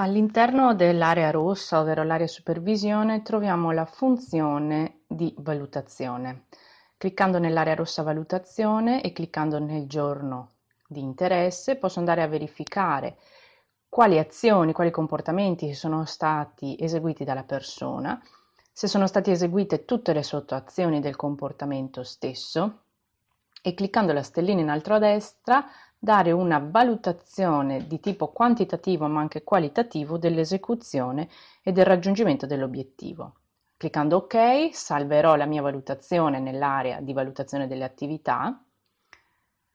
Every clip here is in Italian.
All'interno dell'area rossa, ovvero l'area supervisione, troviamo la funzione di valutazione. Cliccando nell'area rossa valutazione e cliccando nel giorno di interesse posso andare a verificare quali azioni, quali comportamenti sono stati eseguiti dalla persona, se sono state eseguite tutte le sottoazioni del comportamento stesso e cliccando la stellina in alto a destra dare una valutazione di tipo quantitativo ma anche qualitativo dell'esecuzione e del raggiungimento dell'obiettivo. Cliccando OK salverò la mia valutazione nell'area di valutazione delle attività,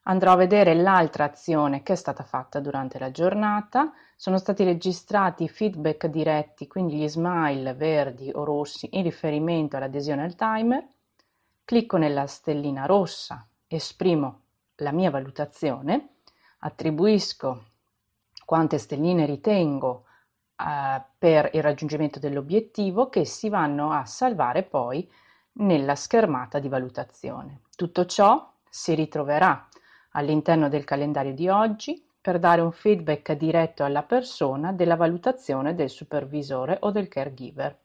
andrò a vedere l'altra azione che è stata fatta durante la giornata, sono stati registrati i feedback diretti, quindi gli smile verdi o rossi in riferimento all'adesione al timer, clicco nella stellina rossa, esprimo la mia valutazione attribuisco, quante stelline ritengo eh, per il raggiungimento dell'obiettivo che si vanno a salvare poi nella schermata di valutazione. Tutto ciò si ritroverà all'interno del calendario di oggi per dare un feedback diretto alla persona della valutazione del supervisore o del caregiver.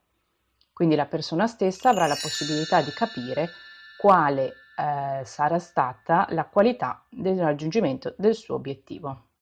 Quindi la persona stessa avrà la possibilità di capire quale eh, sarà stata la qualità del raggiungimento del suo obiettivo.